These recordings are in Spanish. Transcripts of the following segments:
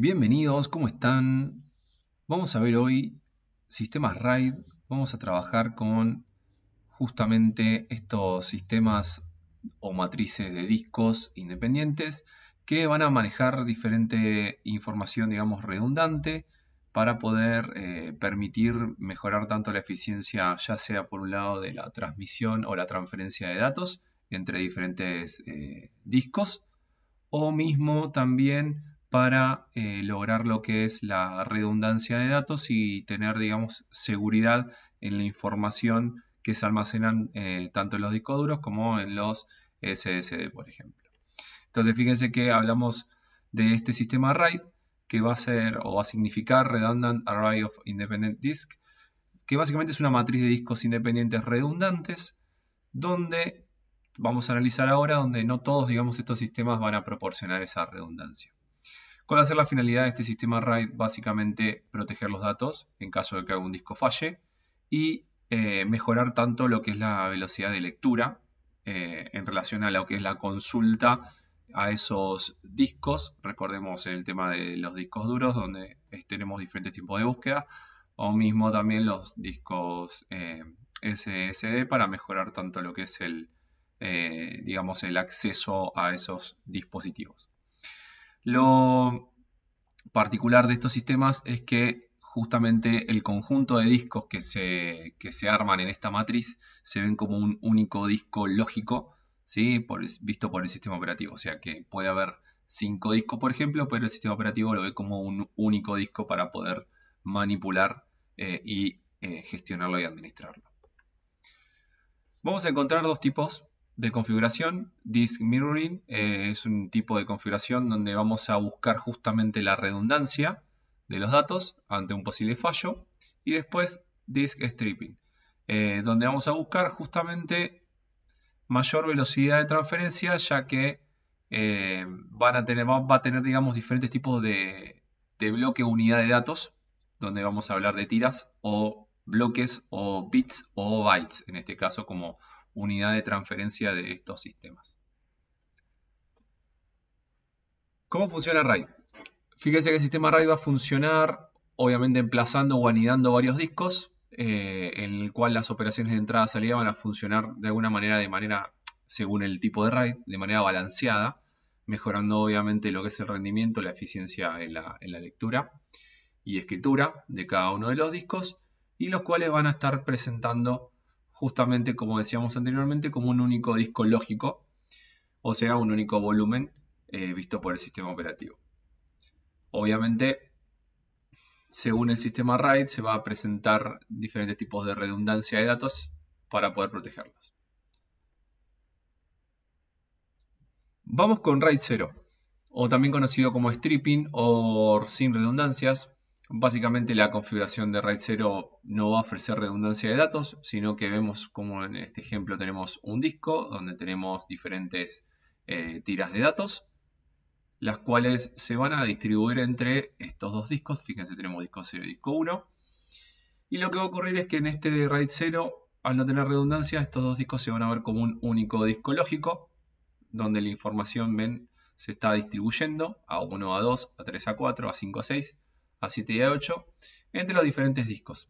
Bienvenidos, ¿cómo están? Vamos a ver hoy sistemas RAID. Vamos a trabajar con justamente estos sistemas o matrices de discos independientes que van a manejar diferente información, digamos, redundante para poder eh, permitir mejorar tanto la eficiencia, ya sea por un lado de la transmisión o la transferencia de datos entre diferentes eh, discos, o mismo también para eh, lograr lo que es la redundancia de datos y tener, digamos, seguridad en la información que se almacenan eh, tanto en los discos duros como en los eh, SSD, por ejemplo. Entonces, fíjense que hablamos de este sistema RAID que va a ser o va a significar Redundant Array of Independent Disk, que básicamente es una matriz de discos independientes redundantes, donde vamos a analizar ahora, donde no todos, digamos, estos sistemas van a proporcionar esa redundancia. ¿Cuál va a ser la finalidad de este sistema RAID? Básicamente proteger los datos en caso de que algún disco falle y eh, mejorar tanto lo que es la velocidad de lectura eh, en relación a lo que es la consulta a esos discos. Recordemos el tema de los discos duros donde eh, tenemos diferentes tipos de búsqueda o mismo también los discos SSD para mejorar tanto lo que es el, digamos, el acceso a esos dispositivos. Lo particular de estos sistemas es que justamente el conjunto de discos que se, se arman en esta matriz se ven como un único disco lógico, ¿sí? Por, visto por el sistema operativo. O sea que puede haber cinco discos, por ejemplo, pero el sistema operativo lo ve como un único disco para poder manipular eh, y eh, gestionarlo y administrarlo. Vamos a encontrar dos tipos de configuración, disk mirroring eh, es un tipo de configuración donde vamos a buscar justamente la redundancia de los datos ante un posible fallo. Y después disk stripping, eh, donde vamos a buscar justamente mayor velocidad de transferencia, ya que eh, van a tener, va a tener digamos, diferentes tipos de, de bloque o unidad de datos, donde vamos a hablar de tiras o bloques o bits o bytes, en este caso como unidad de transferencia de estos sistemas. ¿Cómo funciona RAID? Fíjense que el sistema RAID va a funcionar obviamente emplazando o anidando varios discos, eh, en el cual las operaciones de entrada y salida van a funcionar de alguna manera, de manera, según el tipo de RAID, de manera balanceada, mejorando obviamente lo que es el rendimiento, la eficiencia en la lectura y escritura de cada uno de los discos, y los cuales van a estar presentando justamente como decíamos anteriormente, como un único disco lógico, o sea, un único volumen eh, visto por el sistema operativo. Obviamente, según el sistema RAID, se va a presentar diferentes tipos de redundancia de datos para poder protegerlos. Vamos con RAID 0, o también conocido como stripping o sin redundancias, Básicamente la configuración de RAID 0 no va a ofrecer redundancia de datos, sino que vemos como en este ejemplo tenemos un disco donde tenemos diferentes eh, tiras de datos, las cuales se van a distribuir entre estos dos discos. Fíjense, tenemos disco 0 y disco 1. Y lo que va a ocurrir es que en este RAID 0, al no tener redundancia, estos dos discos se van a ver como un único disco lógico, donde la información ven, se está distribuyendo a 1, a 2, a 3, a 4, a 5, a 6 a 7 y a 8 entre los diferentes discos.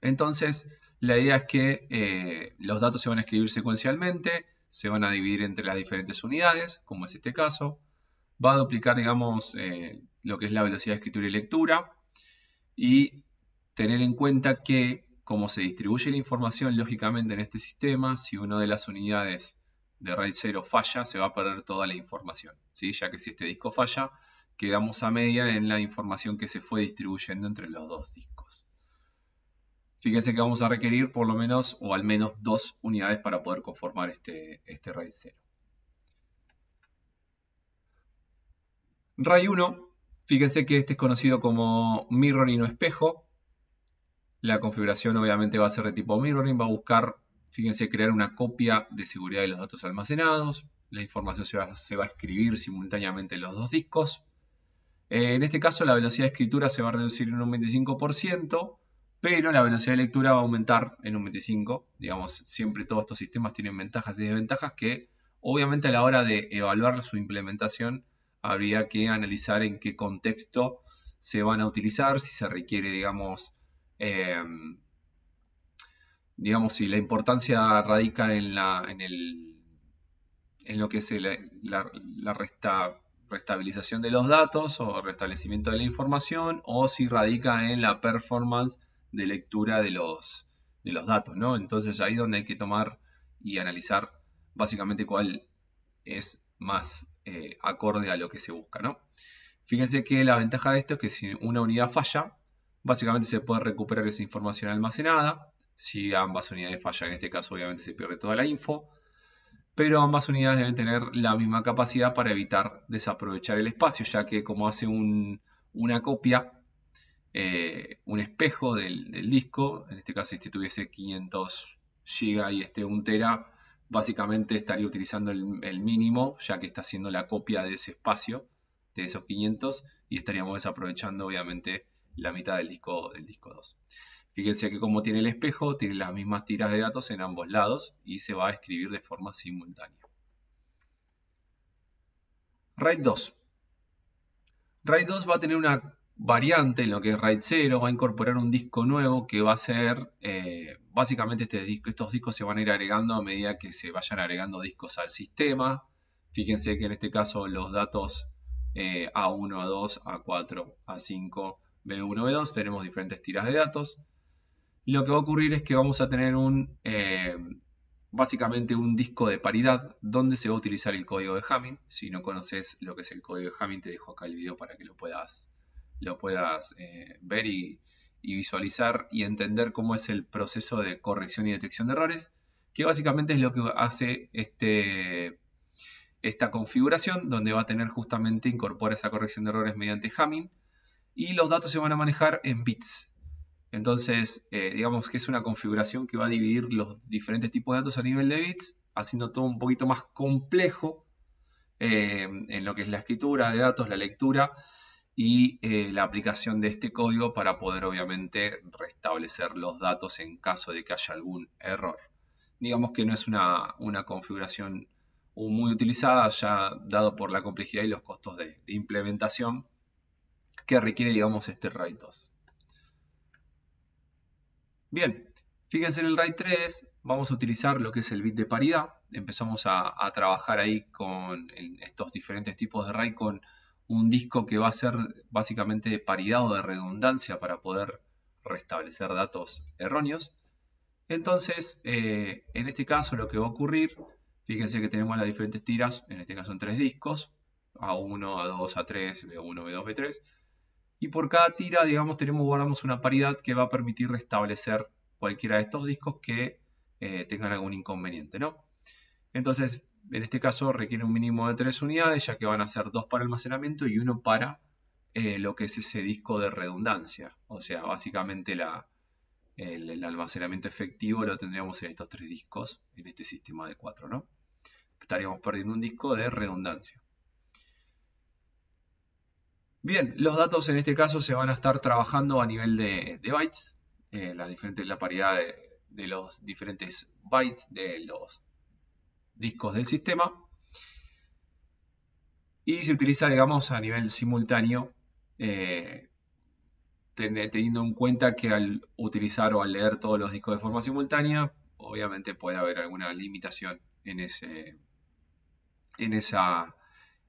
Entonces, la idea es que eh, los datos se van a escribir secuencialmente, se van a dividir entre las diferentes unidades, como es este caso. Va a duplicar, digamos, eh, lo que es la velocidad de escritura y lectura. Y tener en cuenta que, como se distribuye la información lógicamente en este sistema, si una de las unidades de RAID 0 falla, se va a perder toda la información. ¿sí? Ya que si este disco falla, quedamos a media en la información que se fue distribuyendo entre los dos discos. Fíjense que vamos a requerir por lo menos o al menos dos unidades para poder conformar este, este RAID 0. RAID 1, fíjense que este es conocido como Mirroring o espejo. La configuración obviamente va a ser de tipo mirroring, va a buscar, fíjense, crear una copia de seguridad de los datos almacenados. La información se va a escribir simultáneamente en los dos discos, eh, en este caso la velocidad de escritura se va a reducir en un 25%, pero la velocidad de lectura va a aumentar en un 25%. Digamos, siempre todos estos sistemas tienen ventajas y desventajas que obviamente a la hora de evaluar su implementación habría que analizar en qué contexto se van a utilizar, si se requiere, digamos, em, digamos, si la importancia radica en, la, en, en lo que es la, la resta restabilización de los datos o restablecimiento de la información o si radica en la performance de lectura de los, de los datos, ¿no? Entonces ahí es donde hay que tomar y analizar básicamente cuál es más eh, acorde a lo que se busca, ¿no? Fíjense que la ventaja de esto es que si una unidad falla, básicamente se puede recuperar esa información almacenada. Si ambas unidades fallan, en este caso obviamente se pierde toda la info pero ambas unidades deben tener la misma capacidad para evitar desaprovechar el espacio, ya que como hace una copia, eh, un espejo del, disco, en este caso si este tuviese 500 GB y este 1 tera, básicamente estaría utilizando el, mínimo, ya que está haciendo la copia de ese espacio, de esos 500, y estaríamos desaprovechando obviamente la mitad del disco, del disco 2. Fíjense que como tiene el espejo, tiene las mismas tiras de datos en ambos lados y se va a escribir de forma simultánea. RAID 2. RAID 2 va a tener una variante en lo que es RAID 0, va a incorporar un disco nuevo que va a ser, eh, básicamente este estos discos se van a ir agregando a medida que se vayan agregando discos al sistema. Fíjense que en este caso los datos A1, A2, A4, A5, B1, B2 tenemos diferentes tiras de datos lo que va a ocurrir es que vamos a tener un eh, básicamente un disco de paridad donde se va a utilizar el código de Hamming. Si no conoces lo que es el código de Hamming, te dejo acá el video para que lo puedas, lo puedas eh, ver y, visualizar y entender cómo es el proceso de corrección y detección de errores, que básicamente es lo que hace este, esta configuración, donde va a tener justamente incorporar esa corrección de errores mediante Hamming. Y los datos se van a manejar en bits, entonces, eh, digamos que es una configuración que va a dividir los diferentes tipos de datos a nivel de bits, haciendo todo un poquito más complejo eh, en lo que es la escritura de datos, la lectura y eh, la aplicación de este código para poder obviamente restablecer los datos en caso de que haya algún error. Digamos que no es una, configuración muy utilizada, ya dado por la complejidad y los costos de, de implementación que requiere, digamos, este RAID 2. Bien, fíjense en el RAID 3, vamos a utilizar lo que es el bit de paridad. Empezamos a, trabajar ahí con estos diferentes tipos de RAID con un disco que va a ser básicamente de paridad o de redundancia para poder restablecer datos erróneos. Entonces, eh, en este caso lo que va a ocurrir, fíjense que tenemos las diferentes tiras, en este caso en tres discos, A1, A2, A3, B1, B2, B3. Y por cada tira, digamos, tenemos, guardamos una paridad que va a permitir restablecer cualquiera de estos discos que eh, tengan algún inconveniente, ¿no? Entonces, en este caso requiere un mínimo de tres unidades, ya que van a ser dos para almacenamiento y uno para eh, lo que es ese disco de redundancia. O sea, básicamente el, almacenamiento efectivo lo tendríamos en estos tres discos, en este sistema de cuatro, ¿no? Estaríamos perdiendo un disco de redundancia. Bien, los datos en este caso se van a estar trabajando a nivel de, bytes, eh, la, la paridad de, los diferentes bytes de los discos del sistema. Y se utiliza, digamos, a nivel simultáneo, eh, teniendo en cuenta que al utilizar o al leer todos los discos de forma simultánea, obviamente puede haber alguna limitación en, ese, en esa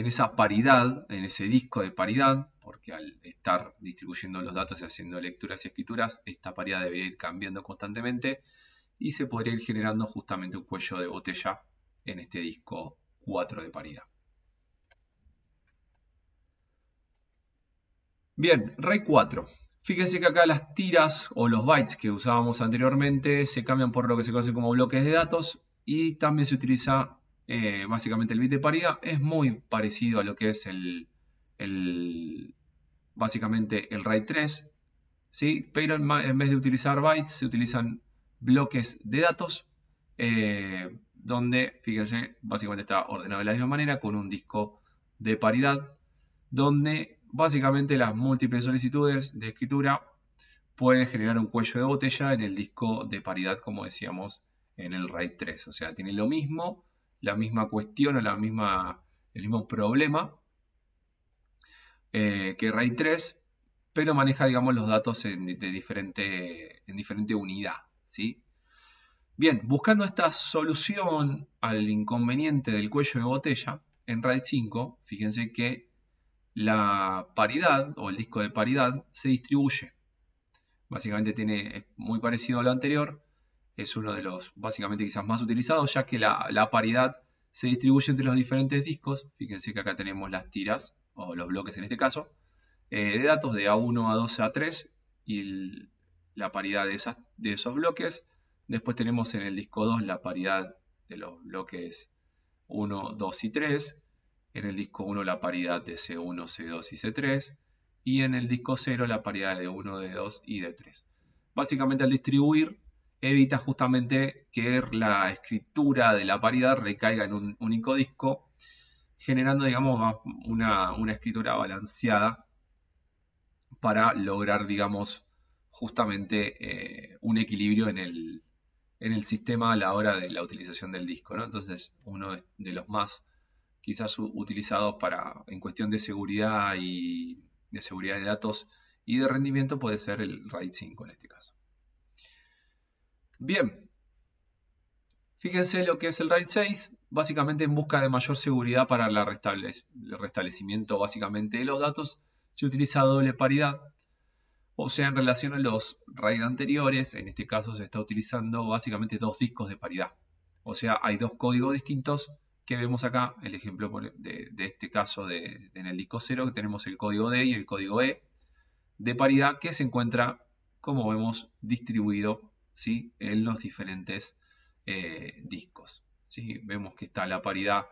en esa paridad, en ese disco de paridad, porque al estar distribuyendo los datos y haciendo lecturas y escrituras, esta paridad debería ir cambiando constantemente y se podría ir generando justamente un cuello de botella en este disco 4 de paridad. Bien, RAID 4. Fíjense que acá las tiras o los bytes que usábamos anteriormente se cambian por lo que se conoce como bloques de datos y también se utiliza eh, básicamente el bit de paridad es muy parecido a lo que es el, básicamente el RAID 3, ¿sí? pero en, vez de utilizar bytes se utilizan bloques de datos eh, donde, fíjense, básicamente está ordenado de la misma manera con un disco de paridad donde básicamente las múltiples solicitudes de escritura pueden generar un cuello de botella en el disco de paridad como decíamos en el RAID 3. O sea, tiene lo mismo, la misma cuestión o la misma, el mismo problema eh, que RAID 3, pero maneja, digamos, los datos en, de diferente, en diferente unidad, ¿sí? Bien, buscando esta solución al inconveniente del cuello de botella, en RAID 5, fíjense que la paridad o el disco de paridad se distribuye. Básicamente tiene, es muy parecido a lo anterior, es uno de los básicamente quizás más utilizados, ya que la, paridad se distribuye entre los diferentes discos. Fíjense que acá tenemos las tiras, o los bloques en este caso, eh, de datos de A1, A2, A3 y la paridad de, esas, de esos bloques. Después tenemos en el disco 2 la paridad de los bloques 1, 2 y 3. En el disco 1 la paridad de C1, C2 y C3. Y en el disco 0 la paridad de 1, de 2 y de 3. Básicamente al distribuir evita justamente que la escritura de la paridad recaiga en un único disco, generando, digamos, una, escritura balanceada para lograr, digamos, justamente eh, un equilibrio en el, sistema a la hora de la utilización del disco. Entonces, uno de los más quizás utilizados para, en cuestión de seguridad y de seguridad de datos y de rendimiento puede ser el RAID 5 en este caso. Bien, fíjense lo que es el RAID 6, básicamente en busca de mayor seguridad para el restablecimiento básicamente de los datos, se utiliza doble paridad, o sea, en relación a los RAID anteriores, en este caso se está utilizando básicamente dos discos de paridad. O sea, hay dos códigos distintos que vemos acá, el ejemplo de, este caso en el disco 0, que tenemos el código D y el código E de paridad que se encuentra, como vemos, distribuido en los diferentes eh, discos. Vemos que está la paridad,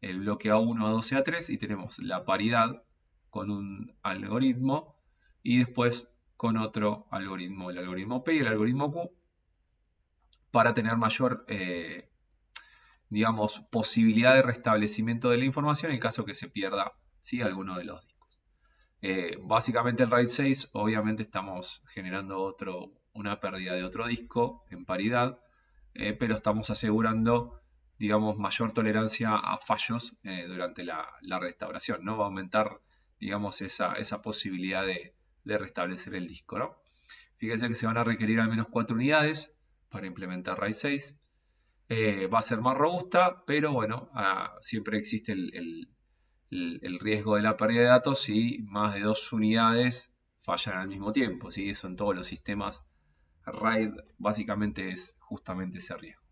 el bloque A1, A2, A3 y tenemos la paridad con un algoritmo y después con otro algoritmo, el algoritmo P y el algoritmo Q, para tener mayor, eh, digamos, posibilidad de restablecimiento de la información en caso que se pierda alguno de los discos. Eh, básicamente el RAID 6, obviamente estamos generando otro, una pérdida de otro disco en paridad, eh, pero estamos asegurando, digamos, mayor tolerancia a fallos eh, durante la, restauración, ¿no? Va a aumentar, digamos, esa, posibilidad de, restablecer el disco, ¿no? Fíjense que se van a requerir al menos cuatro unidades para implementar RAID 6. Eh, va a ser más robusta, pero bueno, ah, siempre existe el, riesgo de la pérdida de datos si más de dos unidades fallan al mismo tiempo. ¿sí? Eso en todos los sistemas RAID básicamente es justamente ese riesgo.